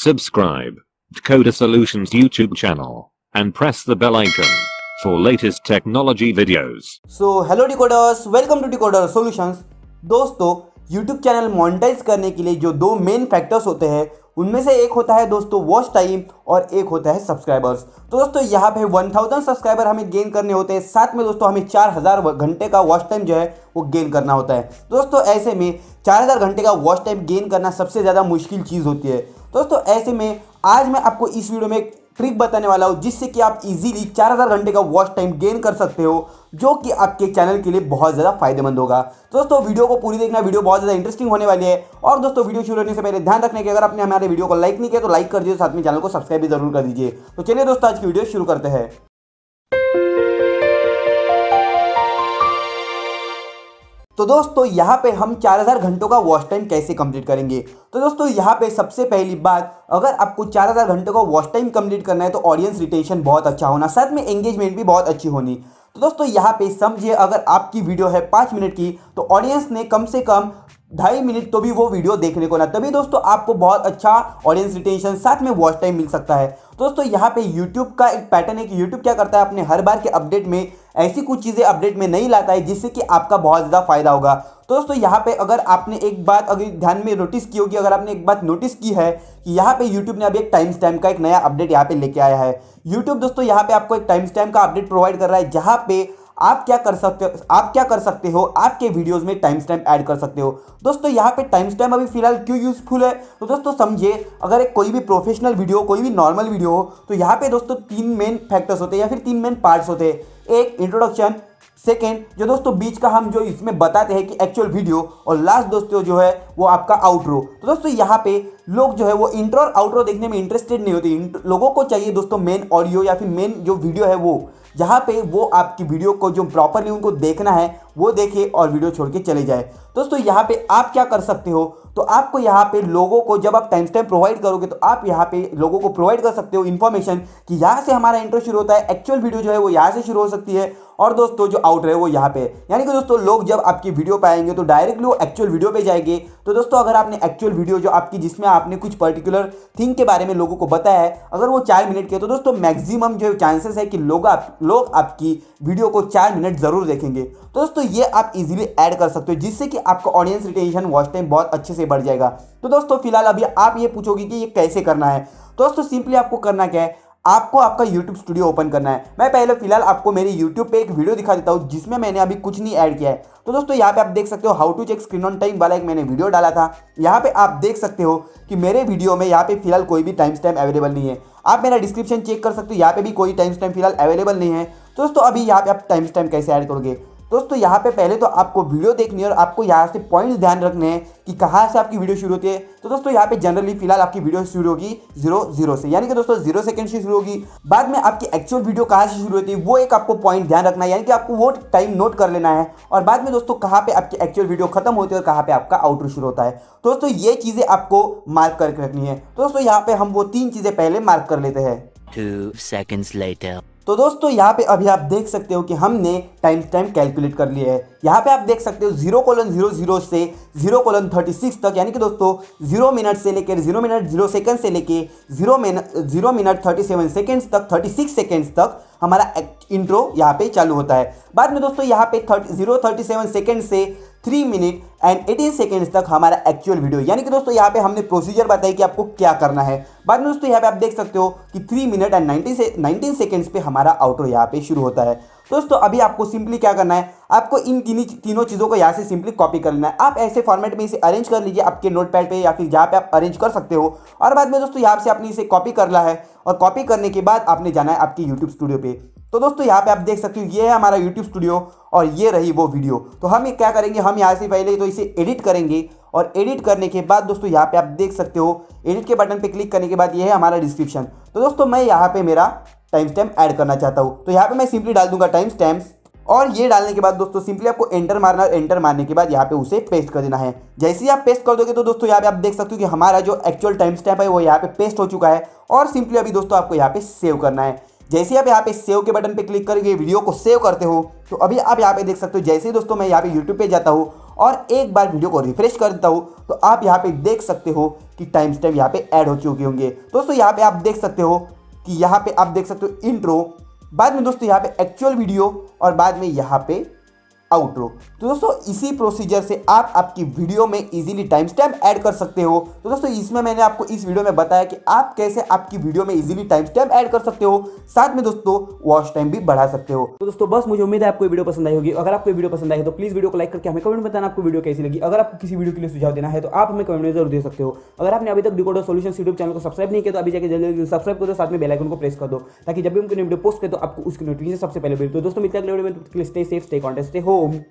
Subscribe. Dakota Solutions YouTube channel. And press the bell icon for latest technology videos. So hello decoders, welcome to Decoder Solutions. दोस्तों YouTube channel monetize करने के लिए जो दो main factors होते हैं उनमें से एक होता है दोस्तों वॉच टाइम और एक होता है सब्सक्राइबर्स तो दोस्तों यहाँ पे 1000 सब्सक्राइबर हमें गेन करने होते हैं साथ में दोस्तों हमें 4000 घंटे का वॉच टाइम जो है वो गेन करना होता है दोस्तों ऐसे में 4000 घंटे का वॉच टाइम गेन करना सबसे ज़्यादा मुश्किल चीज़ होती है दोस्तों ऐसे में आज मैं आपको इस वीडियो में ट्रिक बताने वाला हूँ जिससे कि आप इजीली 4000 घंटे का वॉच टाइम गेन कर सकते हो जो कि आपके चैनल के लिए बहुत ज़्यादा फायदेमंद होगा दोस्तों वीडियो को पूरी देखना वीडियो बहुत ज़्यादा इंटरेस्टिंग होने वाली है और दोस्तों वीडियो शुरू होने से पहले ध्यान रखने के अगर आपने हमारे वीडियो को लाइक नहीं किया तो लाइक कर दीजिए साथ में चैनल को सब्सक्राइब भी जरूर कर दीजिए तो चलिए दोस्तों आज की वीडियो शुरू करते हैं तो दोस्तों यहाँ पे हम 4000 घंटों का वॉच टाइम कैसे कंप्लीट करेंगे तो दोस्तों यहाँ पे सबसे पहली बात अगर आपको 4000 घंटों का वॉच टाइम कंप्लीट करना है तो ऑडियंस रिटेंशन बहुत अच्छा होना साथ में एंगेजमेंट भी बहुत अच्छी होनी तो दोस्तों यहाँ पे समझिए अगर आपकी वीडियो है पाँच मिनट की तो ऑडियंस ने कम से कम ढाई मिनट तो भी वो वीडियो देखने को ना तभी दोस्तों आपको बहुत अच्छा ऑडियंस रिटेंशन साथ में वॉच टाइम मिल सकता है दोस्तों यहाँ पे यूट्यूब का एक पैटर्न है कि यूट्यूब क्या करता है अपने हर बार के अपडेट में ऐसी कुछ चीज़ें अपडेट में नहीं लाता है जिससे कि आपका बहुत ज़्यादा फायदा होगा तो दोस्तों यहाँ पे अगर आपने एक बात अगर ध्यान में नोटिस की होगी अगर आपने एक बात नोटिस की है कि यहाँ पे यूट्यूब ने अभी एक टाइम स्टैम्प का एक नया अपडेट यहाँ पे लेके आया है यूट्यूब दोस्तों यहाँ पे आपको एक टाइम स्टैम्प का अपडेट प्रोवाइड कर रहा है जहाँ पे आप क्या कर सकते हो आप क्या कर सकते हो आपके वीडियोस में टाइम स्टैम्प ऐड कर सकते हो दोस्तों यहाँ पे टाइम स्टैम्प अभी फिलहाल क्यों यूजफुल है तो दोस्तों समझिए अगर एक कोई भी प्रोफेशनल वीडियो कोई भी नॉर्मल वीडियो हो तो यहाँ पे दोस्तों तीन मेन फैक्टर्स होते हैं या फिर तीन मेन पार्ट्स होते हैं एक इंट्रोडक्शन सेकेंड जो दोस्तों बीच का हम जो इसमें बताते हैं कि एक्चुअल वीडियो और लास्ट दोस्तों जो है वो आपका आउटरो तो दोस्तों यहाँ पे लोग जो है वो इंट्रो और आउटरो देखने में इंटरेस्टेड नहीं होते लोगों को चाहिए दोस्तों मेन ऑडियो या फिर मेन जो वीडियो है वो जहाँ पे वो आपकी वीडियो को जो प्रॉपरली उनको देखना है वो देखे और वीडियो छोड़ के चले जाए दोस्तों यहाँ पे आप क्या कर सकते हो तो आपको यहाँ पे लोगों को जब आप टाइम टाइम प्रोवाइड करोगे तो आप यहाँ पे लोगों को प्रोवाइड कर सकते हो इन्फॉर्मेशन कि यहाँ से हमारा इंटरेस्ट शुरू होता है एक्चुअल वीडियो जो है वो यहाँ से शुरू हो सकती है और दोस्तों जो आउट रहे वो यहाँ पे यानी कि दोस्तों लोग जब आपकी वीडियो पाएंगे तो डायरेक्टली वो एक्चुअल वीडियो पे जाएंगे तो दोस्तों अगर आपने एक्चुअल वीडियो जो आपकी जिसमें आपने कुछ पर्टिकुलर थिंग के बारे में लोगों को बताया है अगर वो चार मिनट के तो दोस्तों मैक्सिमम जो चांसेस है कि लोग आप लोग आपकी वीडियो को चार मिनट ज़रूर देखेंगे तो दोस्तों ये आप इजीली ऐड कर सकते हो जिससे कि आपका ऑडियंस रिटेंशन वॉच टाइम बहुत अच्छे से बढ़ जाएगा तो दोस्तों फिलहाल अभी आप ये पूछोगे कि ये कैसे करना है तो दोस्तों सिंपली आपको करना क्या है आपको आपका यूट्यूब स्टूडियो ओपन करना है मैं पहले फिलहाल आपको मेरी यूट्यूब पे एक वीडियो दिखा देता हूँ जिसमें मैंने अभी कुछ नहीं ऐड किया है तो दोस्तों यहाँ पे आप देख सकते हो how to check screen on time वाला एक मैंने वीडियो डाला था यहाँ पे आप देख सकते हो कि मेरे वीडियो में यहाँ पे फिलहाल कोई भी टाइम स्टैम अवेलेबल नहीं है आप मेरा डिस्क्रिप्शन चेक कर सकते हो यहाँ पे भी कोई टाइम स्टैम फिलहाल अवेलेबल नहीं है तो दोस्तों अभी यहाँ पे आप टाइम स्टैम कैसे ऐड करोगे दोस्तों यहाँ पे पहले तो आपको वीडियो देखनी है और आपको यहाँ से पॉइंट्स ध्यान रखने हैं कि कहाँ से आपकी वीडियो शुरू होती है तो दोस्तों यहाँ पे जनरली फिलहाल आपकी वीडियो शुरू होगी जीरो जीरो से यानी कि दोस्तों जीरो सेकंड से शुरू होगी बाद में आपकी एक्चुअल वीडियो कहाँ से शुरू होती है वो एक आपको पॉइंट ध्यान रखना है यानी कि आपको वो टाइम नोट कर लेना है और बाद में दोस्तों कहाँ पर आपकी एक्चुअल वीडियो खत्म होती है और कहाँ पर आपका आउटर शुरू होता है दोस्तों ये चीज़ें आपको मार्क करके रखनी है तो दोस्तों यहाँ पर हम वो तीन चीज़ें पहले मार्क कर लेते हैं Two seconds later. तो दोस्तों यहाँ पे अभी आप देख सकते हो कि हमने टाइम टाइम कैलकुलेट कर लिया है यहाँ पे आप देख सकते हो जीरो कोलन जीरो जीरो से जीरो कोलन थर्टी सिक्स तक यानी कि दोस्तों जीरो मिनट से लेकर जीरो मिनट जीरो सेकंड से लेकर zero minute zero minute thirty seven seconds तक थर्टी सिक्स सेकेंड्स तक हमारा इंट्रो यहाँ पे चालू होता है बाद में दोस्तों यहाँ पे thirty zero thirty seven second से three minute and eighteen seconds तक हमारा एक्चुअल वीडियो यानी कि दोस्तों यहाँ पे हमने प्रोसीजर बताई कि आपको क्या करना है बाद में दोस्तों यहाँ पे आप देख सकते हो कि थ्री मिनट एंड नाइनटीन से नाइनटीन सेकेंड्स पे हमारा आउटो यहाँ पे शुरू होता है दोस्तों अभी आपको सिंपली क्या करना है आपको इन तीनों तीनों चीज़ों को यहाँ से सिंपली कॉपी कर लेना है आप ऐसे फॉर्मेट में इसे अरेंज कर लीजिए आपके नोट पैड या फिर जहाँ पे आप अरेंज कर सकते हो और बाद में दोस्तों यहाँ से आपने इसे कॉपी करना है और कॉपी करने के बाद आपने जाना है आपकी यूट्यूब स्टूडियो पर तो दोस्तों यहाँ पे आप देख सकते हो ये है हमारा यूट्यूब स्टूडियो और ये रही वो वीडियो तो हम ये क्या करेंगे हम यहाँ से पहले तो इसे एडिट करेंगे और एडिट करने के बाद दोस्तों यहाँ पे आप देख सकते हो एडिट के बटन पे क्लिक करने के बाद ये है हमारा डिस्क्रिप्शन तो दोस्तों मैं यहाँ पे मेरा टाइम स्टैम्प ऐड करना चाहता हूँ तो यहाँ पे मैं सिंपली डाल दूंगा टाइम स्टैम्प और ये डालने के बाद दोस्तों सिंपली आपको एंटर मारना और एंटर मारने के बाद यहाँ पे उसे पेस्ट कर देना है जैसे ही आप पेस्ट कर दोगे तो दोस्तों यहाँ पे आप देख सकते हो कि हमारा जो एक्चुअल टाइम स्टैम्प है वो यहाँ पे पेस्ट हो चुका है और सिंपली अभी दोस्तों आपको यहाँ पे सेव करना है जैसे आप यहाँ पे सेव के बटन पे क्लिक करके वीडियो को सेव करते हो तो अभी आप यहाँ पे देख सकते हो जैसे ही दोस्तों मैं यहाँ पे यूट्यूब पे जाता हूँ और एक बार वीडियो को रिफ्रेश कर देता हूँ तो आप यहाँ पे देख सकते हो कि टाइम स्टेप यहाँ पे ऐड हो चुके होंगे दोस्तों यहाँ पे आप देख सकते हो कि यहाँ पे आप देख सकते हो इंट्रो बाद में दोस्तों यहाँ पे एक्चुअल वीडियो और बाद में यहाँ पे आउटरो तो दोस्तों इसी प्रोसीजर से आप आपकी वीडियो में इजीली टाइम स्टैम्प ऐड कर सकते हो तो दोस्तों इसमें मैंने आपको इस वीडियो में बताया कि आप कैसे आपकी वीडियो में इजीली टाइम स्टैम्प ऐड कर सकते हो साथ में दोस्तों वॉच टाइम भी बढ़ा सकते हो तो दोस्तों बस मुझे उम्मीद है आपको वीडियो पसंद आई होगी अगर आपको वीडियो पसंद आई तो प्लीज़ वीडियो को लाइक करके हमें कमेंट बताना आपको वीडियो कैसी लगी अगर आपको किसी वीडियो के लिए सुझाव देना है तो आप हमें कमेंट में जरूर दे सकते हो अगर आपने अभी तक डिकोडो सोल्यूशन यूट्यूब चैनल को सब्सक्राइब नहीं किया तो अभी जाकर जल्दी जल्दी सब्सक्राइब करो साथ में बेलाइकन को प्रेस कर दो ताकि जब भी उनके वीडियो पोस्ट करें तो आपको उसकी नोटिफिकेशन सबसे पहले तो मिलते हो दोस्तों मिलकर स्टे सेफ स्टे कॉन्टेस्ट हो home